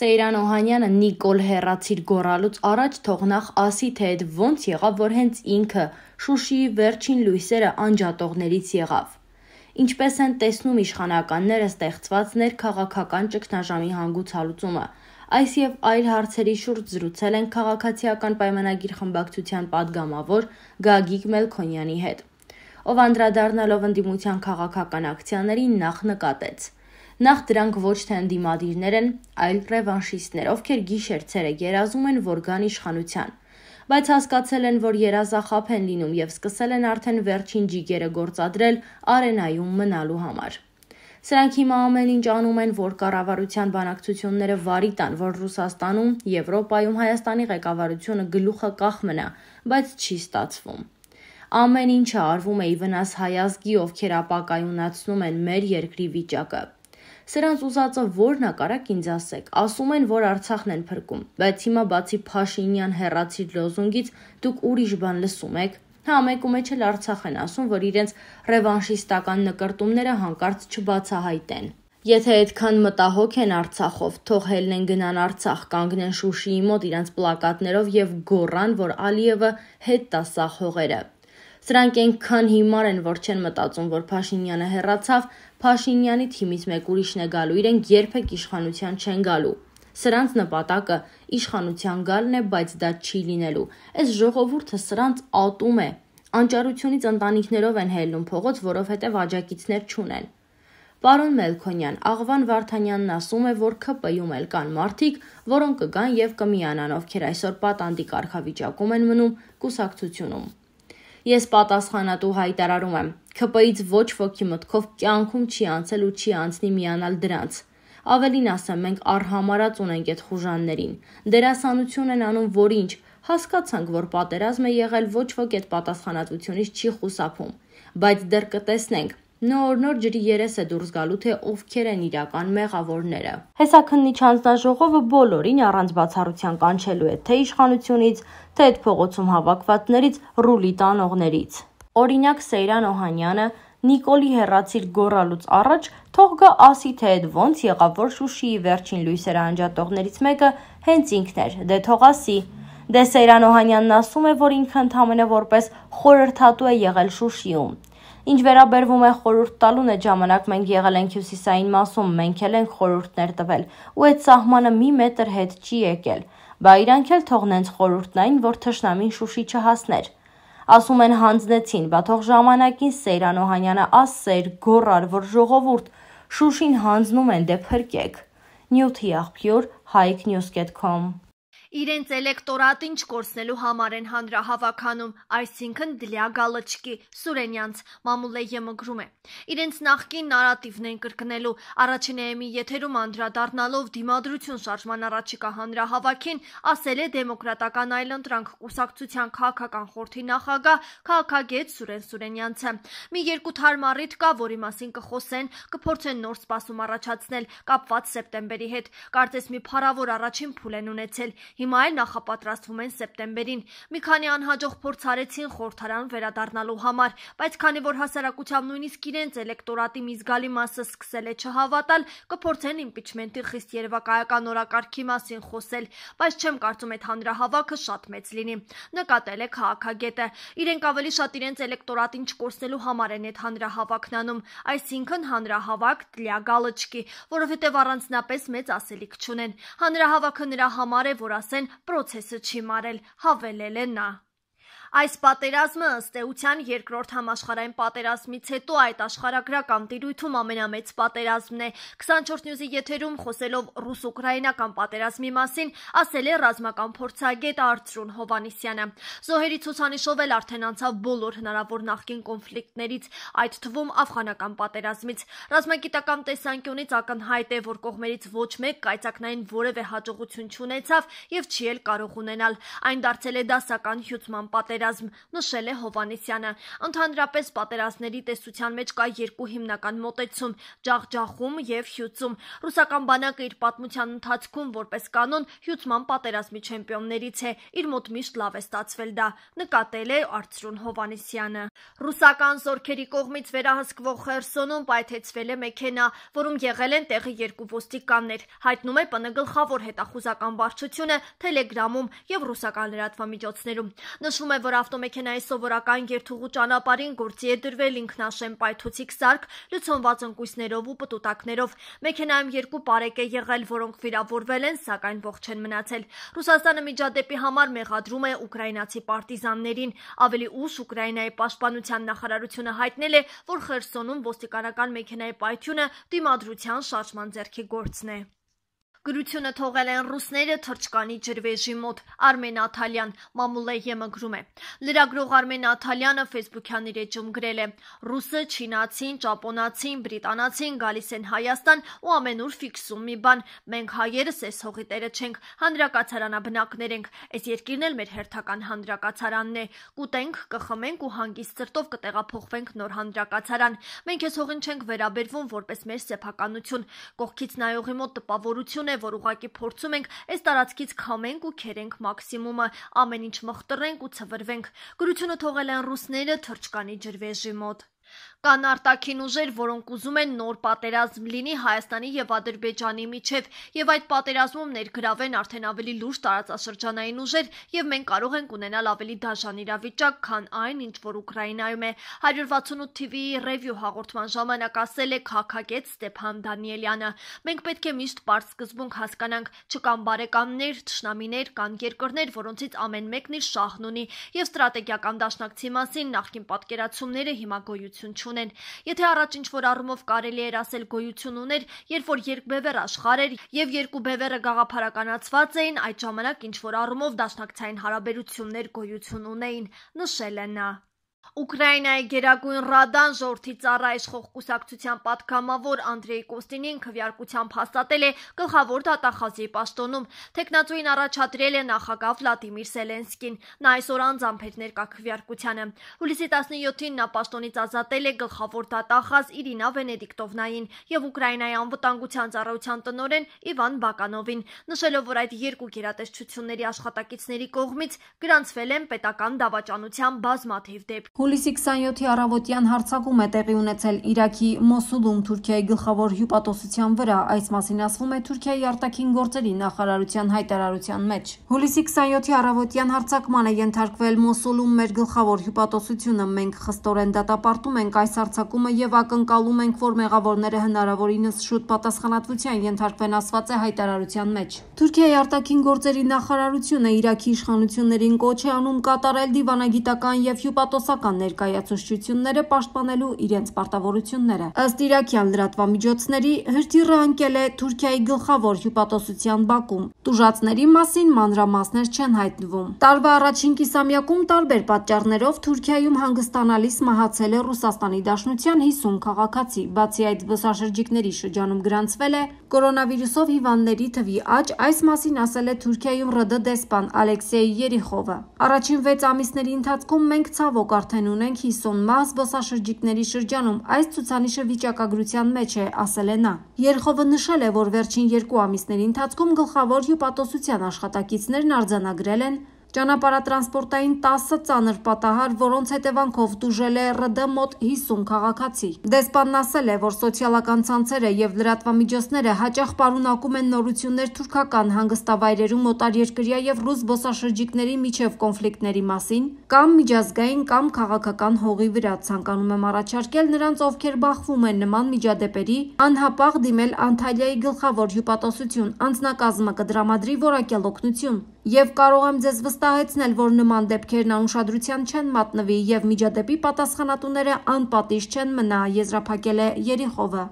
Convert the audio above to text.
Սեյրան Օհանյանը Նիկոլ Հերացիր գորալուց առաջ թողնախ ասի թե այդ ոնց եղավ, որ հենց ինքը Շուշիի վերջին լույսերը անջատողներից եղավ։ Ինչպես են տեսնում իշխանականները ստեղծված ներքաղաքական ճգնաժամի հանգուցալուծումը, այս եւ այլ հարցերի շուրջ զրուցել են քաղաքացիական պայմանագիր խմբակցության падգամավոր Գագիկ Մելքոնյանի հետ, ով անդրադառնալով ընդդիմության քաղաքական ակցիաներին նախ նկատեց Նախ դրանք ոչ թե ընդդիմադիրներ են, այլ ռևանշիստներ, ովքեր գիշեր ցերը երազում են, որ գան իշխանության բայց հասկացել են, որ երազախապ են լինում եւ սկսել են արդեն վերջին ջիգերը գործադրել արենայում մնալու համար։ Սրանք հիմա ամեն ինչ անում են, որ կառավարության բանակցությունները վարի տան, որ Ռուսաստանում, Եվրոպայում Հայաստանի ղեկավարությունը գլուխը կախ մնա, բայց չի ստացվում։ Ամեն ինչը արվում է ի վնաս հայազգի, ովքեր ապակայունացնում են մեր երկրի վիճակը։ Սրանց ուզածը ո՞րն է, կարաք ինձ ասեք։ Ասում են, որ Արցախն են փրկում, բայց հիմա բացի Փաշինյան հերացիր լոզունգից դուք ուրիշ բան լսում եք։ Հա, մեկու մեջ էլ Արցախ են ասում, որ իրենց ռևանշիստական նկարտումները հանկարծ չբացահայտեն։ Եթե այդքան մտահոգ են Արցախով, թող հելնեն գնան Արցախ, կանգնեն Շուշիի մոտ իրանց պլակատներով եւ գոռան, որ Ալիևը հետ տա սա հողերը։ Սրանք այնքան հիմար են, որ չեն մտածում, որ Փաշինյանը հեռացավ, Փաշինյանի թիմից մեկ ուրիշն է գալու, իրենք երբեք իշխանության չեն գալու։ Սրանց նպատակը իշխանության գալն է, բայց դա չի լինելու։ Այս ժողովուրդը սրանց ատում է։ Անճարությունից ընտանիքներով են հելնում փողոց, որովհետև աջակիցներ չունեն։ Պարոն Մելքոնյան, Աղվան Վարդանյանն ասում է, որ ԿՊ-ում էլ կան մարդիկ, որոնք կգան եւ կմիանան, ովքեր այսօր պատանդի կարգավիճակում են մնում կուսակցությունում։ Ես պատասխանատու հայտարարում եմ. ԿՊ-ից ոչ ոքի մտքով կյանքում չի անցել ու չի անցնի միանալ դրանց։ Ավելին ասեմ, մենք առհամարած ունենք այդ խուժաններին։ Դերասանություն են անում որ ինչ, հասկացանք, որ պատերազմ է եղել ոչ ոք այդ պատասխանատվությունից չի խուսափում, բայց դեռ կտեսնենք, նոր-նոր ջրի երես է դուրս գալու, թե ովքեր են իրական մեղավորները։ Հեսաքննիչ հանձնաժողովը բոլորին առանց բացառության կանչելու է թե իշխանությունից, թե այդ փողոցում հավաքվածներից ռուլի տանողներից։ Օրինակ Սեյրան Օհանյանը Նիկոլի հերացիր գորալուց առաջ թող գա ասի թե այդ ոնց եղավ որ Շուշիի վերջին լույսերը անջատողներից մեկը հենց ինքն էր։ Դե թող ասի, Դե Սեյրան Օհանյանն ասում է, որ ինքը ընդամենը որպես խորհրդատու է եղել Շուշիում։ Ինչ վերաբերվում է խորհուրդ տալուն այդ ժամանակ մենք եղել ենք հյուսիսային մասում, մենք էլ ենք խորհուրդներ տվել ու այդ սահմանը մի մետր հետ չի եկել։ Բա իրանք էլ թողնենց խորհուրդնային, որ թշնամին Շուշի չհասներ։ Ասում են հանձնեցին, բա թող ժամանակին Սեյրան Օհանյանը ասեր, գոռար, որ ժողովուրդ Շուշին հանձնում են դե փրկեք։ Նյութի աղբյուր haiknews.com իրենց էլեկտորատին չկորցնելու համար են հանրահավաքանում, այսինքն դլյագալը չկի Սուրենյանց մամուլեյը մգրում է։ Իրենց նախկին նարատիվն են կրկնելու, առաջին էմի եթերում անդրադառնալով դիմադրություն շարժման առաջիկա հանրահավաքին, ասել է դեմոկրատական այլընտրանք կուսակցության քաղաքական խորհրդի նախագահ քաղաքագետ Սուրեն Սուրենյանցը։ Մի երկու թարմ առիթ կա, որի մասին կխոսեն, կփորձեն նոր սպասում առաջացնել կապված սեպտեմբերի հետ։ Կարծես մի փառավոր առաջին փուլ են ունեցել Հիմա այլ նախապատրաստվում են սեպտեմբերին։ Մի քանի անհաջող փորձ արեցին խորհրդարան վերադառնալու համար, բայց քանի որ հասարակության նույնիսկ իրենց էլեկտորատի մի զգալի մասը սկսել է չհավատալ, կփորձեն իմպիչմենտի խիստ երևակայական օրակարգի մասին խոսել, բայց չեմ կարծում այդ հանրահավաքը շատ մեծ լինի։ Նկատել է քաղաքագետը։ Իրենք ավելի շատ իրենց էլեկտորատին չկորցնելու համար են այդ հանրահավաքն անում, այսինքն հանրահավաք տլյա գալը չկի, որովհետև առանձնապես մեծ ասելիք չունեն։ Հանրահավաքը նրա համար է, որ աս ասեն պրոցեսը չի մարել, հավելել է նա։ Այս պատերազմը ըստ էության երկրորդ համաշխարհային պատերազմից հետո այդ աշխարհագրական դիրույթում ամենամեծ պատերազմն է։ 24 News-ի եթերում խոսելով ռուս-ուկրաինական պատերազմի մասին, ասել է ռազմական փորձագետ Արծրուն Հովանիսյանը։ Զոհերի ցուցանիշով էլ արդեն անցավ բոլոր հնարավոր նախկին կոնֆլիկտներից, այդ թվում աֆղանական պատերազմից։ Ռազմագիտական տեսանկյունից ակնհայտ է, որ կողմերից ոչ մեկ կայծակնային որևէ հաջողություն չունեցավ եւ չի էլ կարող ունենալ։ Այն դարձել է դասական հյուծման պատերազմ պատերազմ, նշել է Հովանեսյանը։ Ընդհանրապես պատերազմների տեսության մեջ կա երկու հիմնական մոտեցում՝ ջախջախում եւ հյուծում։ Ռուսական բանակը իր պատմության ընթացքում որպես կանոն հյուծման պատերազմի չեմպիոններից է։ Իր մոտ միշտ լավ է ստացվել դա, նկատել է Արծրուն Հովանեսյանը։ Ռուսական զորքերի կողմից վերահսկվող Խերսոնում պայթեցվել է մեքենա, որում եղել են տեղի երկու ոստիկաններ։ Հայտնում է ՊՆ գլխավոր հետախուզական վարչությունը Telegram-ում եւ ռուսական լրատվամիջոցներում։ Նշվում է, որ որ ավտոմեքենայի սովորական երթուղու ճանապարհին գործի է դրվել ինքնաշեն պայթուցիկ սարք լցոնված ընկույզներով ու պտուտակներով։ Մեքենայում երկու պարեկ է եղել, որոնք վիրավորվել են, սակայն ողջ են մնացել։ Ռուսաստանը միջադեպի համար մեղադրում է ուկրաինացի պարտիզաններին։ Ավելի ուշ Ուկրաինայի պաշտպանության նախարարությունը հայտնել է, որ Խերսոնում ոստիկանական մեքենայի պայթյունը դիմադրության շարժման ձեռքի գործն է։ Գրությունը թողել են ռուսները թրջկանի ջրվեժի մոտ։ Արմեն Աթալյան Մամուլեյը գրում է։ Լրագրող Արմեն Աթալյանը Facebook-յան իր էջում գրել է. «Ռուսը, չինացին, ճապոնացին, բրիտանացին գալիս են Հայաստան ու ամենուր ֆիքսում մի բան. մենք հայերս այս հողի տերը չենք, հանրակացարանաբնակներ ենք։ Այս երկիրն էլ մեր հերթական հանրակացարանն է։ Կուտենք, կխմենք ու հանգիստ սրտով կտեղափոխվենք նոր հանրակացարան։ Մենք այս հողին չենք վերաբերվում որպես մեր սեփականություն։ Կողքից նայողի մոտ տպավորություն է, որ ուղակի փորձում ենք այս տարածքից քամենք ու քերենք մաքսիմումը, ամեն ինչ մխտրենք ու ցվրվենք։ Գրությունը թողել են ռուսները թրջկանի ջրվեժի մոտ։ Կան արտաքին ուժեր, որոնք ուզում են նոր պատերազմ լինի Հայաստանի եւ Ադրբեջանի միջև եւ այդ պատերազմում ներգրավեն արդեն ավելի լուրջ տարածաշրջանային ուժեր եւ մենք կարող ենք ունենալ ավելի դաժան իրավիճակ, քան այն, ինչ որ Ուկրաինայում է։ 168 TV-ի ռևյու հաղորդման ժամանակ ասել է քաղաքագետ Ստեփան Դանիելյանը. Մենք պետք է միշտ բարձ սկզբունք հասկանանք, չկան բարեկամներ, ճշնամիներ կան երկրներ, որոնցից ամեն մեկն իր շահն ունի եւ ստրատեգիական դաշնակցի մասին նախքին պատկերացումները հիմա գոյություն գոյություն չունեն։ Եթե առաջ ինչ որ առումով կարելի էր ասել գոյություն ուներ, երբ որ երկբևեռ աշխարհ էր եւ երկու բևեռը գաղափարականացված էին, այդ ժամանակ ինչ որ առումով դաշնակցային հարաբերություններ գոյություն ունեին, նշել է նա։ Ուկրաինայի Գերագույն Ռադան ժողովրդի ծառայիշխող կուսակցության պատգամավոր Անդրեյ Կոստինին քվեարկությամբ հաստատել է գլխավոր դատախազի պաշտոնում։ Տեխնատուին առաջադրել է նախագահ Վլադիմիր Զելենսկին։ Նա այսօր անձամբ էր ներկա քվեարկությանը։ Հուլիսի 17-ին նա պաշտոնից ազատել է գլխավոր դատախազ Իրինա Վենեդիկտովնային եւ Ուկրաինայի անվտանգության ծառայության տնօրեն Իվան Բականովին, նշելով, որ այդ երկու գերատեսչությունների աշխատակիցների կողմից գրանցվել են պետական դավաճանության բազմաթիվ դեպք։ Հուլիսի 27-ի առավոտյան հարցակում է տեղի ունեցել Իրաքի Մոսուլում Թուրքիայի գլխավոր հյուպատոսության վրա, այս մասին ասվում է Թուրքիայի արտաքին գործերի նախարարության հայտարարության մեջ։ Հուլիսի 27-ի առավոտյան հարցակման է ենթարկվել Մոսուլում մեր գլխավոր հյուպատոսությունը։ Մենք խստորեն դատապարտում ենք այս հարցակումը եւ ակնկալում ենք, որ մեղավորները հնարավորինս շուտ պատասխանատվության ենթարկվեն, ասված է հայտարարության մեջ։ Թուրքիայի արտաքին գործերի նախարարությունը Իրաքի իշխանություններին կոչ է անում կատարել դիվանագիտական եւ հյուպատոսական քաղաքական ներկայացուցչությունները պաշտպանելու իրենց պարտավորությունները։ Ըստ իրաքյան լրատվամիջոցների հրթիռը ընկել է Թուրքիայի գլխավոր հյուպատոսության Բաքում։ Տուժածների մասին մանրամասներ չեն հայտնվում։ Տարվա առաջին կիսամյակում տարբեր պատճառներով Թուրքիայում հանգստանալիս մահացել է Ռուսաստանի Դաշնության 50 քաղաքացի, բացի այդ զբոսաշրջիկների շրջանում գրանցվել է կորոնավիրուսով հիվանդների թվի աճ, այս մասին ասել է Թուրքիայում ՌԴ դեսպան Ալեքսեյ Երիխովը։ Առաջին 6 ամիսների ընթացքում մենք ցավոք արդեն ունենք 50 մահ զբոսաշրջիկների շրջանում։ Այս ցուցանիշը վիճակագրության մեջ է, ասել է նա։ Երխովը նշել է, որ վերջին երկու ամիսների ընթացքում գլխավոր հյուպատոսության աշխատակիցներն արձանագրել են ճանապարհատրանսպորտային 10 ծանր պատահար, որոնց հետևանքով դուժել է ՌԴ մոտ 50 քաղաքացի։ Դեսպանն ասել է, որ սոցիալական ցանցերը եւ լրատվամիջոցները հաճախ պարունակում են նորություններ թուրքական հանգստավայրերում օտարերկրյա եւ ռուս զբոսաշրջիկների միջև կոնֆլիկտների մասին, կամ միջազգային կամ քաղաքական հողի վրա։ Ցանկանում եմ առաջարկել նրանց, ովքեր բախվում են նման միջադեպերի, անհապաղ դիմել Անտալիայի գլխավոր հյուպատոսություն, անձնակազմը կդրամադրի որակյալ օգնություն։ Եվ կարող եմ ձեզ վստահեցնել, որ նման դեպքերն անուշադրության չեն մատնվի եւ միջադեպի պատասխանատուները անպատիժ չեն մնա, եզրափակել է Երիխովը։